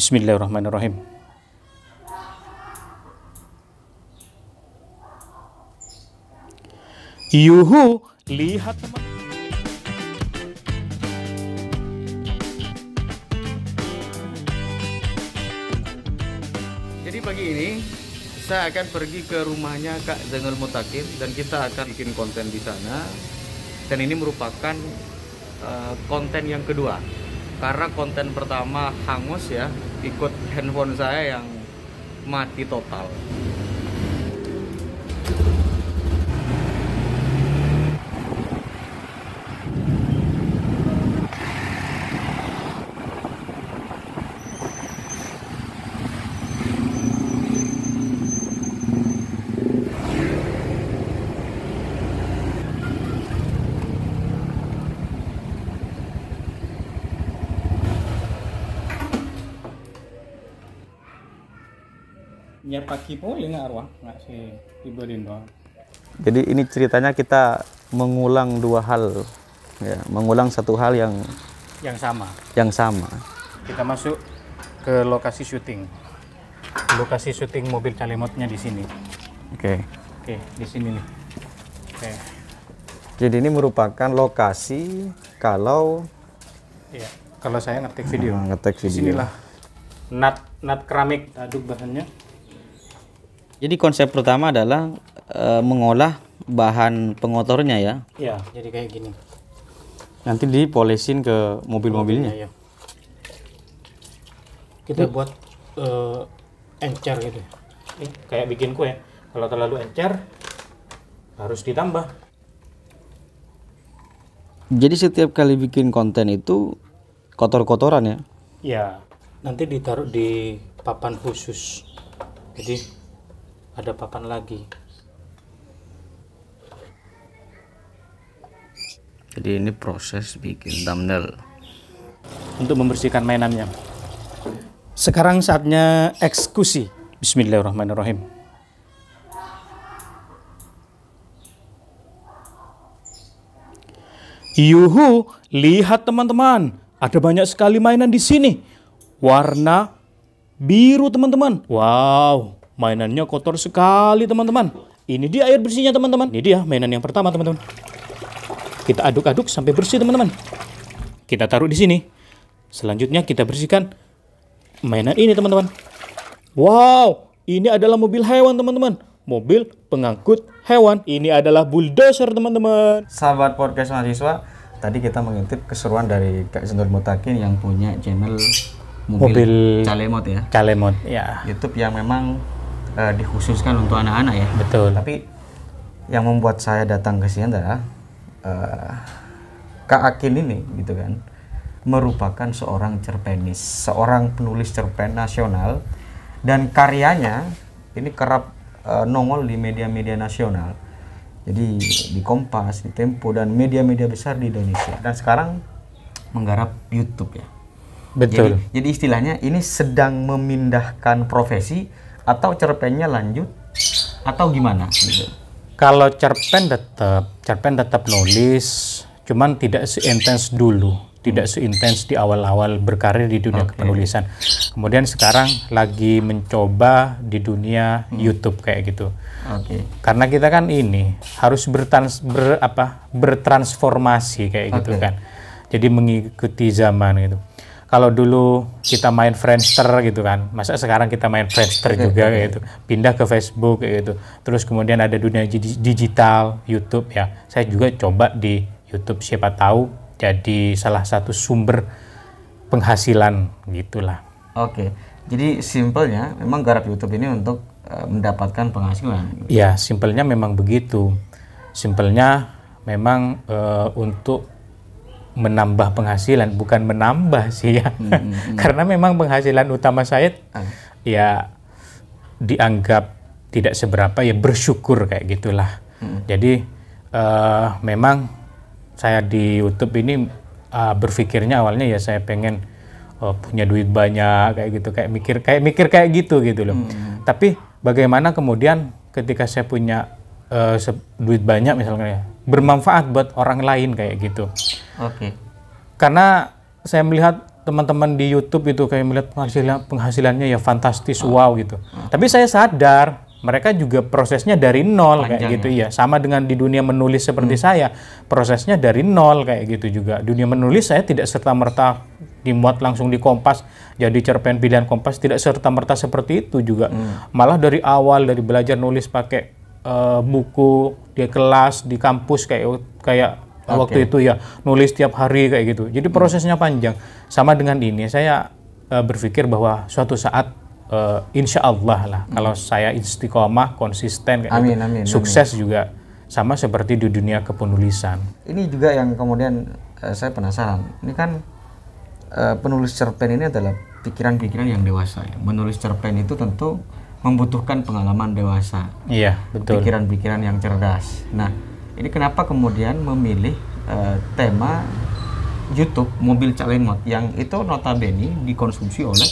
Bismillahirrahmanirrahim. Yuhu, lihat teman. Jadi pagi ini saya akan pergi ke rumahnya Kak Zengel Mutakin dan kita akan bikin konten di sana. Dan ini merupakan uh, konten yang kedua karena konten pertama hangus ya ikut handphone saya yang mati total. kaki boleh arwah nggak sih Tiba doang jadi ini ceritanya kita mengulang dua hal ya mengulang satu hal yang yang sama yang sama kita masuk ke lokasi syuting lokasi syuting mobil calemotnya di sini oke okay. oke okay, di sini nih oke okay. jadi ini merupakan lokasi kalau Ya. kalau saya ngetik video nah, ngetik video Inilah. nat nat keramik aduk bahannya jadi konsep pertama adalah e, mengolah bahan pengotornya ya. Iya, jadi kayak gini. Nanti dipolesin ke mobil-mobilnya. ya. Kita hmm. buat e, encer gitu. Ya. Ini kayak bikin kue. Kalau terlalu encer harus ditambah. Jadi setiap kali bikin konten itu kotor-kotoran ya? Iya. Nanti ditaruh di papan khusus. Jadi ada papan lagi jadi ini proses bikin thumbnail untuk membersihkan mainannya sekarang saatnya eksekusi bismillahirrahmanirrahim yuhu lihat teman-teman ada banyak sekali mainan di sini warna biru teman-teman wow Mainannya kotor sekali teman-teman. Ini dia air bersihnya teman-teman. Ini dia mainan yang pertama teman-teman. Kita aduk-aduk sampai bersih teman-teman. Kita taruh di sini. Selanjutnya kita bersihkan mainan ini teman-teman. Wow, ini adalah mobil hewan teman-teman. Mobil pengangkut hewan. Ini adalah bulldozer teman-teman. Sahabat podcast mahasiswa, tadi kita mengintip keseruan dari Kak Zendul Mutakin yang punya channel mobil, mobil Calemot ya. Calemot ya. YouTube yang memang uh, dikhususkan untuk anak-anak ya. Betul. Tapi yang membuat saya datang ke sini adalah uh, Kak Akin ini gitu kan merupakan seorang cerpenis, seorang penulis cerpen nasional dan karyanya ini kerap uh, nongol di media-media nasional. Jadi di Kompas, di Tempo dan media-media besar di Indonesia. Dan sekarang menggarap YouTube ya. Betul. Jadi, jadi istilahnya ini sedang memindahkan profesi atau cerpennya lanjut atau gimana gitu. Kalau cerpen tetap, cerpen tetap nulis, cuman tidak seintens dulu, tidak hmm. seintens di awal-awal berkarir di dunia okay. kepenulisan. Kemudian sekarang lagi mencoba di dunia hmm. YouTube kayak gitu. Okay. Karena kita kan ini harus bertrans ber, apa bertransformasi kayak okay. gitu kan. Jadi mengikuti zaman gitu kalau dulu kita main Friendster gitu kan masa sekarang kita main Friendster iya, juga iya, iya. gitu pindah ke Facebook gitu terus kemudian ada dunia digital YouTube ya saya juga coba di YouTube siapa tahu jadi salah satu sumber penghasilan gitulah oke jadi simpelnya memang garap YouTube ini untuk e, mendapatkan penghasilan ya simpelnya memang begitu simpelnya memang uh, untuk menambah penghasilan bukan menambah sih ya hmm, hmm, hmm. karena memang penghasilan utama saya ah. ya dianggap tidak seberapa ya bersyukur kayak gitulah hmm. jadi uh, memang saya di YouTube ini uh, berpikirnya awalnya ya saya pengen uh, punya duit banyak kayak gitu kayak mikir kayak mikir kayak gitu gitu loh hmm. tapi bagaimana kemudian ketika saya punya uh, duit banyak misalnya bermanfaat buat orang lain kayak gitu Oke. Okay. Karena saya melihat teman-teman di YouTube itu kayak melihat penghasilan penghasilannya ya fantastis oh. wow gitu. Oh. Tapi saya sadar mereka juga prosesnya dari nol Panjang kayak gitu ya. ya. Sama dengan di dunia menulis seperti hmm. saya, prosesnya dari nol kayak gitu juga. Dunia menulis saya tidak serta-merta dimuat langsung di Kompas jadi cerpen pilihan Kompas tidak serta-merta seperti itu juga. Hmm. Malah dari awal dari belajar nulis pakai uh, buku di kelas, di kampus kayak kayak okay. Nah, waktu itu ya nulis setiap hari kayak gitu. Jadi hmm. prosesnya panjang. Sama dengan ini saya uh, berpikir bahwa suatu saat uh, insya Allah lah hmm. kalau saya istiqomah konsisten kayak gitu, amin, gitu, amin, sukses amin. juga sama seperti di dunia kepenulisan. Ini juga yang kemudian uh, saya penasaran. Ini kan uh, penulis cerpen ini adalah pikiran-pikiran yang dewasa. Ya. Menulis cerpen itu tentu membutuhkan pengalaman dewasa. Iya, betul. Pikiran-pikiran yang cerdas. Nah, ini kenapa kemudian memilih uh, tema YouTube mobil calemot yang itu notabene dikonsumsi oleh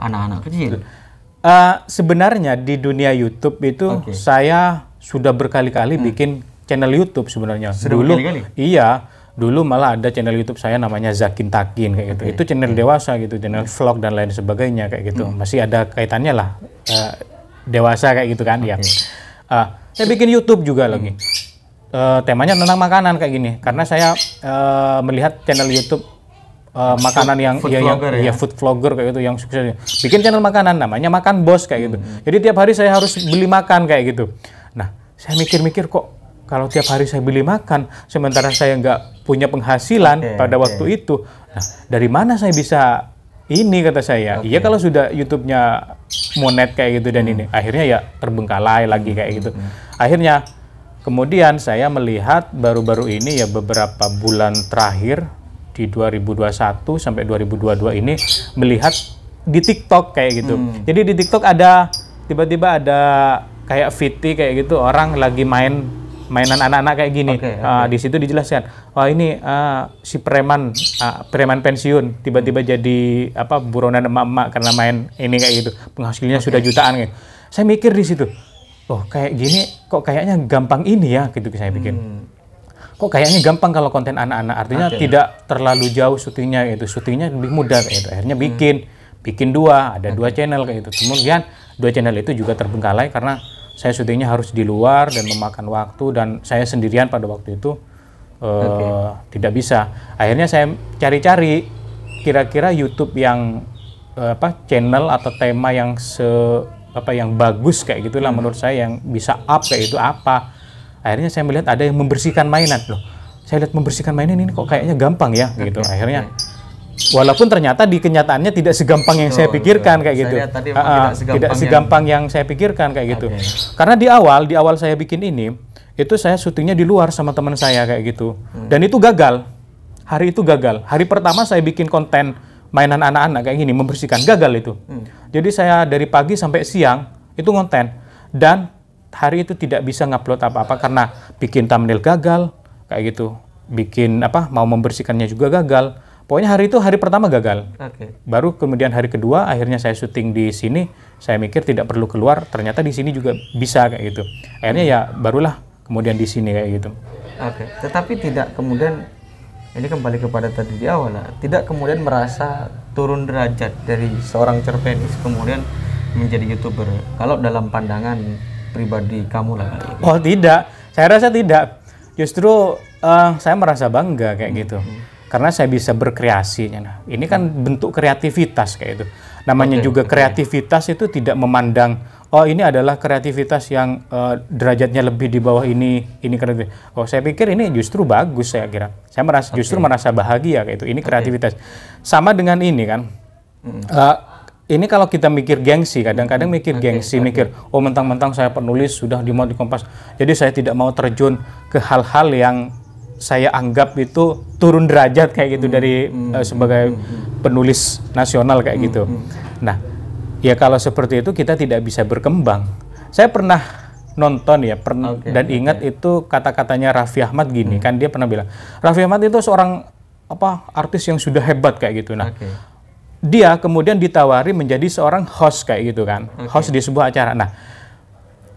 anak-anak kecil. Uh, sebenarnya di dunia YouTube itu okay. saya sudah berkali-kali hmm. bikin channel YouTube sebenarnya. Sudah dulu kali -kali? iya, dulu malah ada channel YouTube saya namanya Zakin Takin kayak gitu. Okay. Itu channel okay. Hmm. dewasa gitu, channel okay. vlog dan lain sebagainya kayak gitu. Hmm. Masih ada kaitannya lah uh, dewasa kayak gitu kan okay. ya. Uh, saya bikin YouTube juga hmm. lagi uh, temanya tentang makanan kayak gini karena saya uh, melihat channel YouTube uh, makanan yang food iya, ya, yang ya? ya food vlogger kayak gitu yang sukses bikin channel makanan namanya makan bos kayak gitu hmm. jadi tiap hari saya harus beli makan kayak gitu nah saya mikir-mikir kok kalau tiap hari saya beli makan sementara saya nggak punya penghasilan okay, pada okay. waktu itu nah dari mana saya bisa ini kata saya okay. iya kalau sudah YouTube-nya monet kayak gitu dan hmm. ini akhirnya ya terbengkalai lagi kayak gitu hmm. akhirnya Kemudian saya melihat baru-baru ini ya beberapa bulan terakhir di 2021 sampai 2022 ini melihat di TikTok kayak gitu. Hmm. Jadi di TikTok ada tiba-tiba ada kayak Viti kayak gitu orang lagi main mainan anak-anak kayak gini. Okay, ah, okay. Uh, di situ dijelaskan, wah oh, ini uh, si preman uh, preman pensiun tiba-tiba hmm. jadi apa buronan emak-emak karena main ini kayak gitu. penghasilnya okay. sudah jutaan gitu. Saya mikir di situ, Oh kayak gini kok kayaknya gampang ini ya gitu saya bikin hmm. kok kayaknya gampang kalau konten anak-anak artinya okay. tidak terlalu jauh syutingnya itu syutingnya lebih mudah itu akhirnya bikin hmm. bikin dua ada okay. dua hmm. channel kayak itu kemudian dua channel itu juga terbengkalai karena saya syutingnya harus di luar dan memakan waktu dan saya sendirian pada waktu itu uh, eh, okay. tidak bisa akhirnya saya cari-cari kira-kira YouTube yang eh, apa channel atau tema yang se apa yang bagus kayak gitulah hmm. menurut saya yang bisa up kayak itu apa akhirnya saya melihat ada yang membersihkan mainan loh saya lihat membersihkan mainan ini kok kayaknya gampang ya gitu akhirnya walaupun ternyata di kenyataannya tidak segampang yang oh, saya pikirkan betul. kayak gitu. saya gitu tadi uh, tidak ah, segampang, tidak segampang yang... yang saya pikirkan kayak gitu okay. karena di awal di awal saya bikin ini itu saya syutingnya di luar sama teman saya kayak gitu hmm. dan itu gagal hari itu gagal hari pertama saya bikin konten mainan anak-anak kayak gini membersihkan gagal itu. Hmm. Jadi saya dari pagi sampai siang itu konten dan hari itu tidak bisa ngupload apa-apa karena bikin thumbnail gagal kayak gitu, bikin apa mau membersihkannya juga gagal. Pokoknya hari itu hari pertama gagal. Okay. Baru kemudian hari kedua akhirnya saya syuting di sini. Saya mikir tidak perlu keluar. Ternyata di sini juga bisa kayak gitu. Akhirnya ya barulah kemudian di sini kayak gitu. Oke. Okay. Tetapi tidak kemudian ini kembali kepada tadi di awal lah tidak kemudian merasa turun derajat dari seorang cerpenis kemudian menjadi youtuber kalau dalam pandangan pribadi kamu lah oh tidak saya rasa tidak justru uh, saya merasa bangga kayak hmm. gitu hmm. karena saya bisa berkreasi. Ya nah, ini kan hmm. bentuk kreativitas kayak itu. Namanya okay, juga kreativitas itu tidak memandang oh ini adalah kreativitas yang uh, derajatnya lebih di bawah ini, ini kreatif. Oh, saya pikir ini justru bagus saya kira. Saya merasa okay. justru merasa bahagia kayak itu. Ini kreativitas. Okay. Sama dengan ini kan. Mm. Uh, ini kalau kita mikir gengsi, kadang-kadang mikir gengsi, okay. mikir oh mentang-mentang saya penulis sudah di di Kompas. Jadi saya tidak mau terjun ke hal-hal yang saya anggap itu turun derajat kayak gitu hmm, dari hmm, uh, sebagai hmm, hmm, hmm, penulis nasional kayak hmm, gitu. Hmm. Nah, ya kalau seperti itu kita tidak bisa berkembang. Saya pernah nonton ya pernah okay, dan okay. ingat itu kata-katanya Raffi Ahmad gini hmm. kan dia pernah bilang Raffi Ahmad itu seorang apa artis yang sudah hebat kayak gitu nah okay. dia kemudian ditawari menjadi seorang host kayak gitu kan okay. host di sebuah acara nah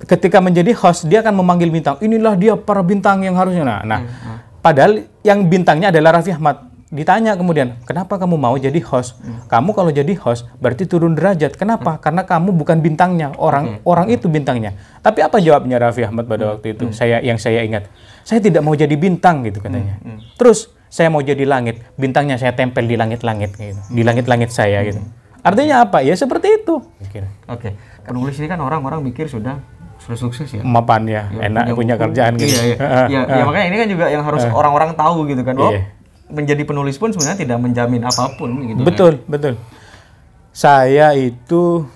ketika menjadi host dia akan memanggil bintang inilah dia para bintang yang harusnya nah, nah hmm, hmm. padahal yang bintangnya adalah Raffi Ahmad ditanya kemudian kenapa kamu mau jadi host hmm. kamu kalau jadi host berarti turun derajat kenapa hmm. karena kamu bukan bintangnya orang hmm. orang itu bintangnya tapi apa jawabnya Raffi Ahmad pada hmm. waktu itu hmm. saya yang saya ingat saya tidak mau jadi bintang gitu katanya hmm. Hmm. terus saya mau jadi langit bintangnya saya tempel di langit-langit gitu hmm. di langit-langit saya hmm. gitu artinya apa ya seperti itu oke okay. penulis ini kan orang-orang mikir sudah sudah sukses ya mapan ya, ya enak punya, punya kerjaan iya, gitu iya, iya. ya, ya makanya ini kan juga yang harus eh. orang-orang tahu gitu kan oh, iya menjadi penulis pun sebenarnya tidak menjamin apapun gitu. Kan. Betul, ya. betul. Saya itu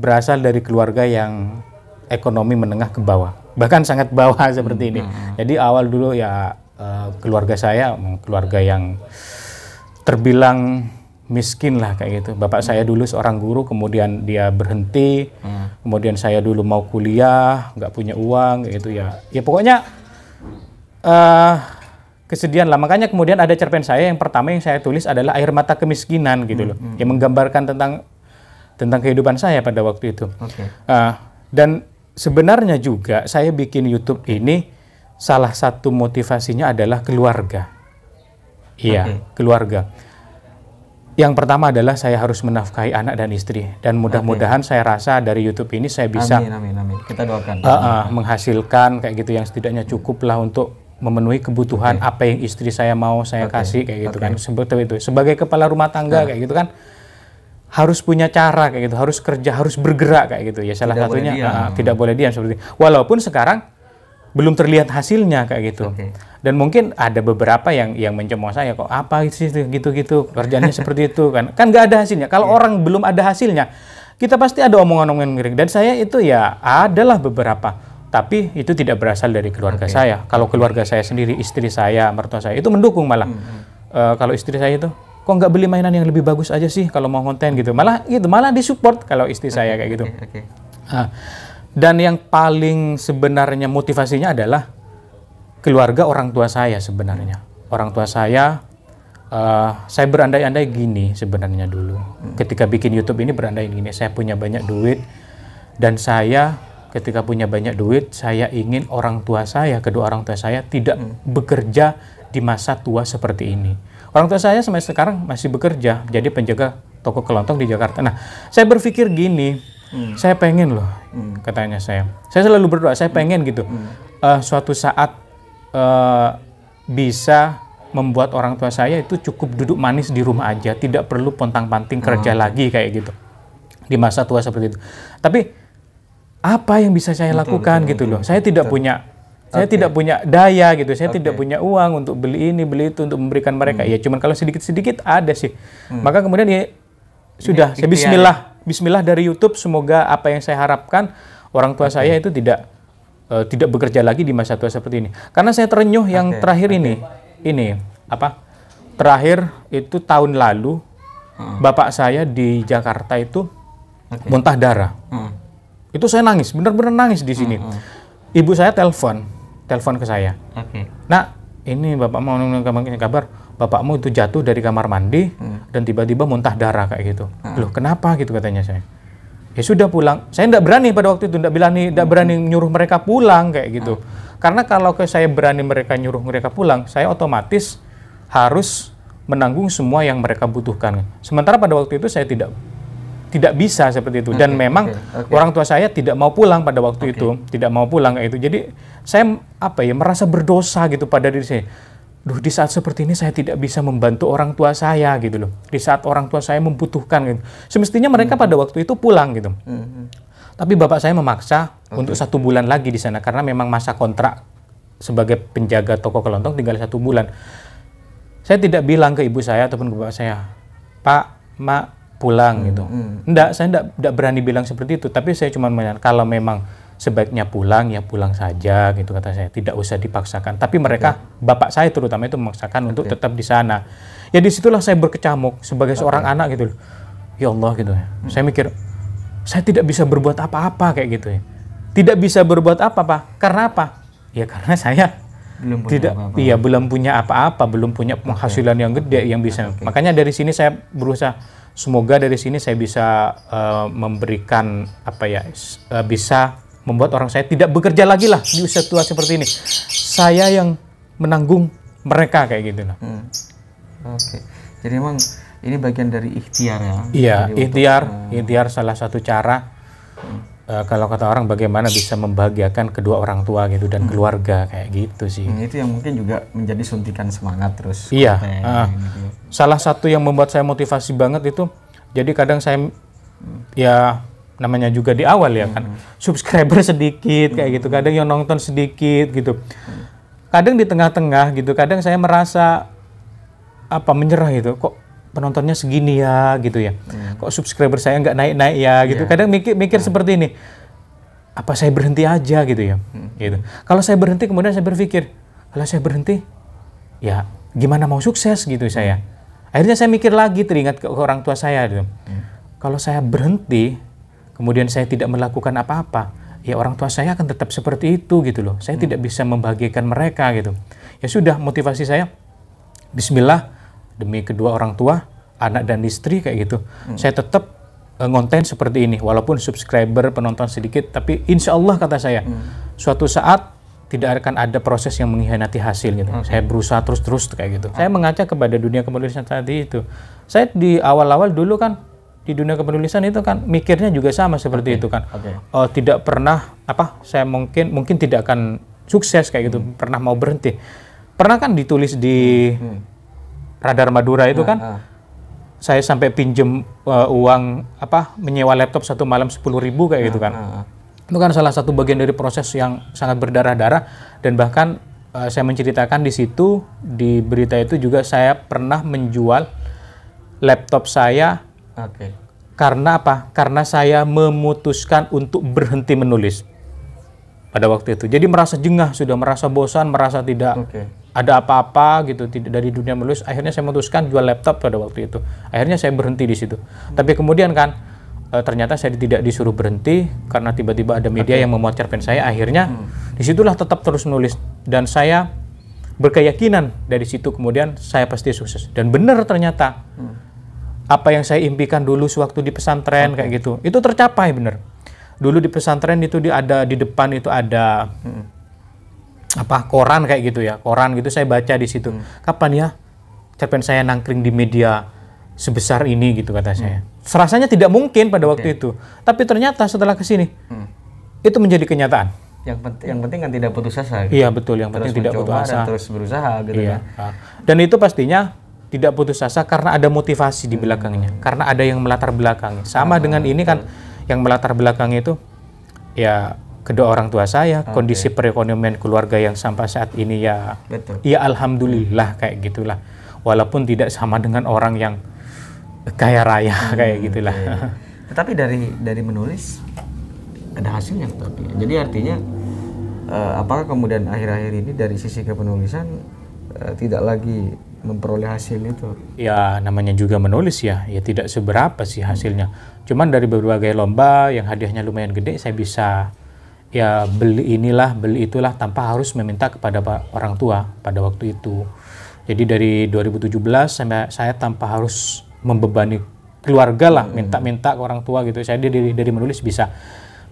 berasal dari keluarga yang ekonomi menengah ke bawah, bahkan sangat bawah seperti ini. Hmm. Jadi awal dulu ya eh, keluarga saya keluarga yang terbilang miskin lah kayak gitu. Bapak saya hmm. dulu seorang guru, kemudian dia berhenti, hmm. kemudian saya dulu mau kuliah, nggak punya uang, gitu ya. Ya pokoknya uh, kesedihan lah. Makanya kemudian ada cerpen saya yang pertama yang saya tulis adalah air mata kemiskinan gitu hmm, loh, hmm, hmm. yang menggambarkan tentang tentang kehidupan saya pada waktu itu. Okay. Uh, dan sebenarnya juga saya bikin YouTube ini salah satu motivasinya adalah keluarga. Iya, okay. keluarga. Yang pertama adalah saya harus menafkahi anak dan istri dan mudah-mudahan okay. saya rasa dari YouTube ini saya bisa amin, amin, amin. kita doakan uh, uh, menghasilkan kayak gitu yang setidaknya cukup lah untuk memenuhi kebutuhan okay. apa yang istri saya mau saya okay. kasih kayak gitu okay. kan seperti itu sebagai kepala rumah tangga nah. kayak gitu kan harus punya cara kayak gitu harus kerja harus bergerak kayak gitu ya salah tidak satunya boleh ah, uh, tidak boleh diam seperti itu. walaupun sekarang belum terlihat hasilnya kayak gitu okay. dan mungkin ada beberapa yang yang mencemooh saya kok apa sih gitu gitu kerjanya seperti itu kan kan nggak ada hasilnya kalau yeah. orang belum ada hasilnya kita pasti ada omongan-omongan miring dan saya itu ya adalah beberapa tapi itu tidak berasal dari keluarga okay. saya. Kalau keluarga saya sendiri, istri saya, mertua saya itu mendukung malah. Hmm. Uh, kalau istri saya itu, kok nggak beli mainan yang lebih bagus aja sih kalau mau konten gitu. Malah gitu, malah disupport kalau istri okay, saya kayak gitu. Okay, okay. Nah, dan yang paling sebenarnya motivasinya adalah keluarga orang tua saya sebenarnya. Orang tua saya, uh, saya berandai-andai gini sebenarnya dulu. Hmm. Ketika bikin YouTube ini berandai gini, saya punya banyak duit dan saya ketika punya banyak duit, saya ingin orang tua saya, kedua orang tua saya tidak hmm. bekerja di masa tua seperti ini. Orang tua saya sampai sekarang masih bekerja, jadi penjaga toko kelontong di Jakarta. Nah, saya berpikir gini, hmm. saya pengen loh, hmm. katanya saya. Saya selalu berdoa, saya hmm. pengen gitu. Hmm. Uh, suatu saat uh, bisa membuat orang tua saya itu cukup duduk manis di rumah aja, tidak perlu pontang-panting kerja hmm. lagi kayak gitu di masa tua seperti itu. Tapi apa yang bisa saya lakukan betul, gitu betul, loh. Betul, saya tidak betul. punya saya okay. tidak punya daya gitu, saya okay. tidak punya uang untuk beli ini, beli itu, untuk memberikan mereka. Hmm. Ya cuman kalau sedikit-sedikit ada sih. Hmm. Maka kemudian ya sudah, saya bismillah, bismillah dari YouTube semoga apa yang saya harapkan orang tua okay. saya itu tidak uh, tidak bekerja lagi di masa tua seperti ini. Karena saya terenyuh yang okay. terakhir okay. ini. Ini apa? Terakhir itu tahun lalu hmm. bapak saya di Jakarta itu okay. muntah darah. Hmm itu saya nangis, benar-benar nangis di sini. Mm -hmm. Ibu saya telepon, telepon ke saya. Okay. Mm-hmm. Nah, ini bapak mau kabar, bapakmu itu jatuh dari kamar mandi mm. dan tiba-tiba muntah darah kayak gitu. Mm. Loh, kenapa gitu katanya saya? Ya sudah pulang. Saya tidak berani pada waktu itu, tidak berani, tidak mm-hmm. berani nyuruh mereka pulang kayak gitu. Mm. Karena kalau saya berani mereka nyuruh mereka pulang, saya otomatis harus menanggung semua yang mereka butuhkan. Sementara pada waktu itu saya tidak tidak bisa seperti itu dan memang okay, okay. orang tua saya tidak mau pulang pada waktu okay. itu tidak mau pulang itu jadi saya apa ya merasa berdosa gitu pada diri saya Duh, di saat seperti ini saya tidak bisa membantu orang tua saya gitu loh. Di saat orang tua saya membutuhkan gitu. Semestinya mereka hmm. pada waktu itu pulang gitu. Hmm. hmm. Tapi bapak saya memaksa okay. untuk satu bulan lagi di sana karena memang masa kontrak sebagai penjaga toko kelontong tinggal satu bulan. Saya tidak bilang ke ibu saya ataupun ke bapak saya, Pak, Mak, pulang hmm, gitu. Hmm. Enggak, hmm. saya enggak, enggak berani bilang seperti itu, tapi saya cuma menanyakan kalau memang sebaiknya pulang ya pulang saja gitu kata saya, tidak usah dipaksakan. Tapi mereka okay. bapak saya terutama itu memaksakan okay. untuk tetap di sana. Ya disitulah saya berkecamuk sebagai seorang anak gitu Ya Allah gitu ya. Hmm. Saya mikir saya tidak bisa berbuat apa-apa kayak gitu ya. Tidak bisa berbuat apa-apa. Karena apa? Ya karena saya belum punya tidak apa -apa. iya belum punya apa-apa belum punya penghasilan okay. yang gede yang bisa okay. makanya dari sini saya berusaha semoga dari sini saya bisa uh, memberikan apa ya uh, bisa membuat orang saya tidak bekerja lagi lah di situasi seperti ini saya yang menanggung mereka kayak gitu nah hmm. oke okay. jadi emang ini bagian dari ikhtiar ya iya ikhtiar eh, ikhtiar salah satu cara hmm uh, kalau kata orang bagaimana bisa membahagiakan kedua orang tua gitu dan hmm. keluarga kayak gitu sih. Hmm, itu yang mungkin juga menjadi suntikan semangat terus. Iya. Uh, gitu. Salah satu yang membuat saya motivasi banget itu, jadi kadang saya ya namanya juga di awal ya kan, hmm. kan subscriber sedikit kayak gitu, hmm. kadang yang nonton sedikit gitu, kadang di tengah-tengah gitu, kadang saya merasa apa menyerah gitu kok penontonnya segini ya gitu ya. Hmm. Kok subscriber saya nggak naik-naik ya gitu. Yeah. Kadang mikir-mikir hmm. seperti ini. Apa saya berhenti aja gitu ya. Hmm. Gitu. Kalau saya berhenti kemudian saya berpikir, kalau saya berhenti ya gimana mau sukses gitu hmm. saya. Akhirnya saya mikir lagi teringat ke, orang tua saya gitu. Hmm. Kalau saya berhenti kemudian saya tidak melakukan apa-apa, ya orang tua saya akan tetap seperti itu gitu loh. Saya hmm. tidak bisa membahagiakan mereka gitu. Ya sudah motivasi saya Bismillah demi kedua orang tua, anak dan istri kayak gitu. Hmm. Saya tetap uh, ngonten seperti ini, walaupun subscriber penonton sedikit, tapi insya Allah kata saya, hmm. suatu saat tidak akan ada proses yang mengkhianati hasil gitu. Okay. Hmm. Saya berusaha terus-terus kayak gitu. Okay. Saya hmm. mengaca kepada dunia kepenulisan tadi itu. Saya di awal-awal dulu kan di dunia kepenulisan itu kan mikirnya juga sama seperti okay. itu kan. Okay. Uh, eh, tidak pernah apa saya mungkin mungkin tidak akan sukses kayak gitu. Hmm. Pernah mau berhenti. Pernah kan ditulis di hmm, Radar Madura itu ya, kan uh, saya sampai pinjem uh, eh, uang apa menyewa laptop satu malam sepuluh ribu kayak uh, gitu kan. Uh, Itu kan salah satu bagian dari proses yang sangat berdarah-darah dan bahkan uh, saya menceritakan di situ di berita itu juga saya pernah menjual laptop saya. Okay. Karena apa? Karena saya memutuskan untuk berhenti menulis pada waktu itu. Jadi merasa jengah, sudah merasa bosan, merasa tidak okay ada apa-apa gitu dari dunia menulis akhirnya saya memutuskan jual laptop pada waktu itu akhirnya saya berhenti di situ hmm. tapi kemudian kan e, ternyata saya tidak disuruh berhenti karena tiba-tiba ada media okay. yang memuat cerpen saya akhirnya hmm. disitulah tetap terus nulis dan saya berkeyakinan dari situ kemudian saya pasti sukses dan benar ternyata hmm. apa yang saya impikan dulu sewaktu di pesantren okay. kayak gitu itu tercapai benar dulu di pesantren itu di ada di depan itu ada hmm apa koran kayak gitu ya koran gitu saya baca di situ hmm. kapan ya cerpen saya nangkring di media sebesar ini gitu kata hmm. saya serasanya tidak mungkin pada waktu okay. itu tapi ternyata setelah kesini hmm. itu menjadi kenyataan yang penting yang penting kan tidak putus asa gitu. iya betul yang penting tidak putus asa terus berusaha gitu iya. kan ah. dan itu pastinya tidak putus asa karena ada motivasi di hmm. belakangnya hmm. karena ada yang melatar belakangnya sama hmm. dengan ini kan yang melatar belakangnya itu ya kedua orang tua saya, okay. kondisi perekonomian keluarga yang sampai saat ini ya, Betul. ya alhamdulillah hmm. kayak gitulah. Walaupun tidak sama dengan orang yang kaya raya hmm, kayak gitulah. Okay. Iya, iya. Tetapi dari dari menulis ada hasilnya Jadi artinya uh, apakah kemudian akhir-akhir ini dari sisi kepenulisan uh, tidak lagi memperoleh hasil itu? Ya namanya juga menulis ya, ya tidak seberapa sih hmm. hasilnya. Hmm. Cuman dari berbagai lomba yang hadiahnya lumayan gede, saya bisa ya beli inilah beli itulah tanpa harus meminta kepada orang tua pada waktu itu jadi dari 2017 sampai saya tanpa harus membebani keluarga lah hmm. minta-minta ke orang tua gitu saya dari dari menulis bisa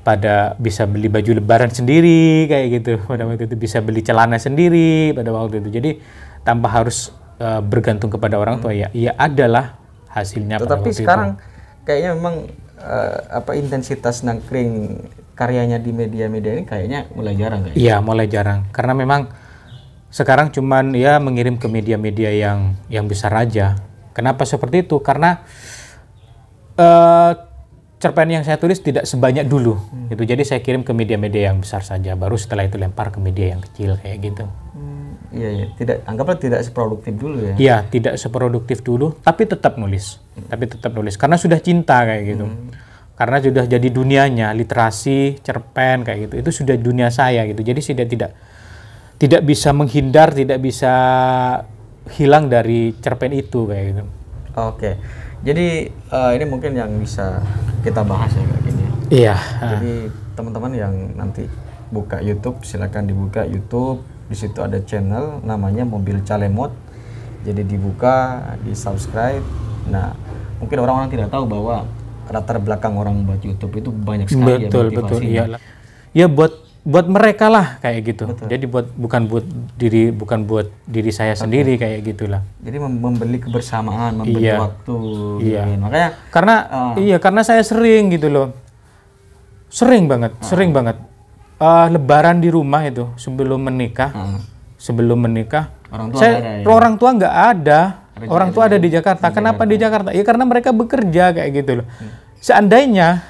pada bisa beli baju lebaran sendiri kayak gitu pada waktu itu bisa beli celana sendiri pada waktu itu jadi tanpa harus uh, bergantung kepada orang tua ya ya adalah hasilnya tetapi pada sekarang itu. kayaknya memang uh, apa intensitas nangkring karyanya di media-media ini kayaknya mulai jarang kayaknya. Iya, mulai jarang. Karena memang sekarang cuman ya mengirim ke media-media yang yang besar aja. Kenapa seperti itu? Karena uh, cerpen yang saya tulis tidak sebanyak dulu. Hmm. Itu Jadi saya kirim ke media-media yang besar saja. Baru setelah itu lempar ke media yang kecil kayak gitu. Hmm, iya, iya. Tidak anggaplah tidak seproduktif dulu ya. Iya, tidak seproduktif dulu, tapi tetap nulis. Hmm. Tapi tetap nulis karena sudah cinta kayak gitu. Hmm karena sudah jadi dunianya literasi cerpen kayak gitu itu sudah dunia saya gitu jadi saya tidak tidak bisa menghindar tidak bisa hilang dari cerpen itu kayak gitu oke jadi uh, ini mungkin yang bisa kita bahas ya kayak gini iya ah. jadi teman-teman yang nanti buka YouTube silahkan dibuka YouTube di situ ada channel namanya mobil calemot jadi dibuka di subscribe nah mungkin orang-orang tidak tahu bahwa latar belakang orang buat YouTube itu banyak sekali betul, ya betul betul. iyalah ya buat buat mereka lah kayak gitu betul. jadi buat bukan buat diri bukan buat diri saya betul. sendiri kayak gitulah jadi membeli kebersamaan membeli iya. waktu iya gitu. makanya karena uh, iya karena saya sering gitu loh sering banget uh, sering banget uh, lebaran di rumah itu sebelum menikah uh, sebelum menikah orang tua saya ada, ya? orang tua nggak ada orang tua ada di Jakarta. Di Kenapa di Jakarta? Ya karena mereka bekerja kayak gitu loh. Hmm. Seandainya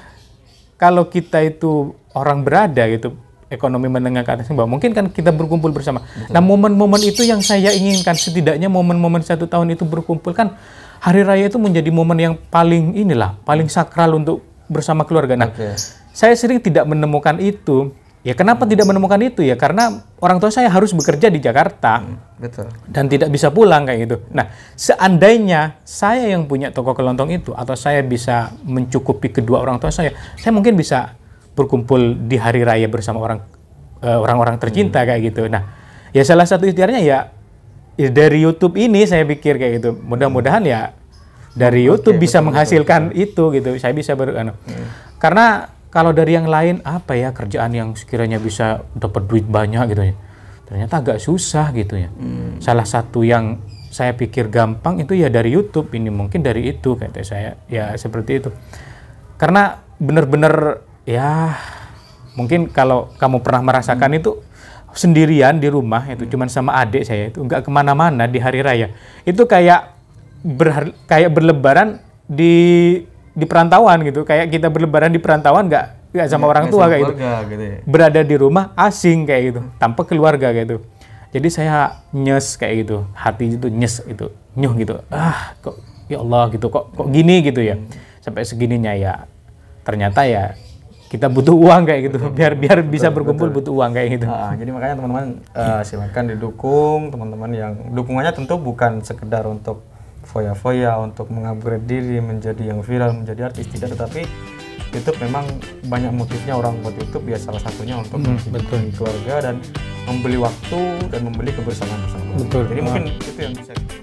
kalau kita itu orang berada gitu, ekonomi menengah ke atas bawah, mungkin kan kita berkumpul bersama. Betul. Nah momen-momen itu yang saya inginkan, setidaknya momen-momen satu tahun itu berkumpul kan Hari Raya itu menjadi momen yang paling inilah, paling sakral untuk bersama keluarga. Nah, okay. saya sering tidak menemukan itu Ya kenapa hmm. tidak menemukan itu ya? Karena orang tua saya harus bekerja di Jakarta. Hmm, betul. Dan tidak bisa pulang kayak gitu. Nah, seandainya saya yang punya toko kelontong itu atau saya bisa mencukupi kedua orang tua saya, saya mungkin bisa berkumpul di hari raya bersama orang eh, orang-orang tercinta hmm. kayak gitu. Nah, ya salah satu istiarnya ya, ya, dari YouTube ini saya pikir kayak gitu. Mudah-mudahan ya dari YouTube okay, bisa betul, menghasilkan itu gitu. Saya bisa ber anu. hmm. karena kalau dari yang lain apa ya kerjaan yang sekiranya bisa dapat duit banyak gitu ya. Ternyata agak susah gitu ya. Hmm. Salah satu yang saya pikir gampang itu ya dari YouTube ini mungkin dari itu kata saya ya seperti itu. Karena benar-benar ya mungkin kalau kamu pernah merasakan hmm. itu sendirian di rumah itu hmm. cuman sama adik saya itu nggak kemana-mana di hari raya itu kayak berhar kayak berlebaran di di perantauan gitu kayak kita berlebaran di perantauan nggak nggak sama ya, orang tua kayak gitu. gitu ya. berada di rumah asing kayak gitu tanpa keluarga kayak gitu jadi saya nyes kayak gitu hati itu nyes itu nyuh gitu ah kok ya Allah gitu kok kok gini gitu ya hmm. sampai segininya ya ternyata ya kita butuh uang kayak gitu betul, biar biar betul, bisa berkumpul betul. butuh uang kayak gitu. Nah, jadi makanya teman-teman uh, silakan didukung teman-teman yang dukungannya tentu bukan sekedar untuk foya-foya untuk mengupgrade diri menjadi yang viral menjadi artis tidak tetapi YouTube memang banyak motifnya orang buat YouTube ya salah satunya untuk hmm, betul. keluarga dan membeli waktu dan membeli kebersamaan bersama. Betul. Jadi nah. mungkin itu yang bisa.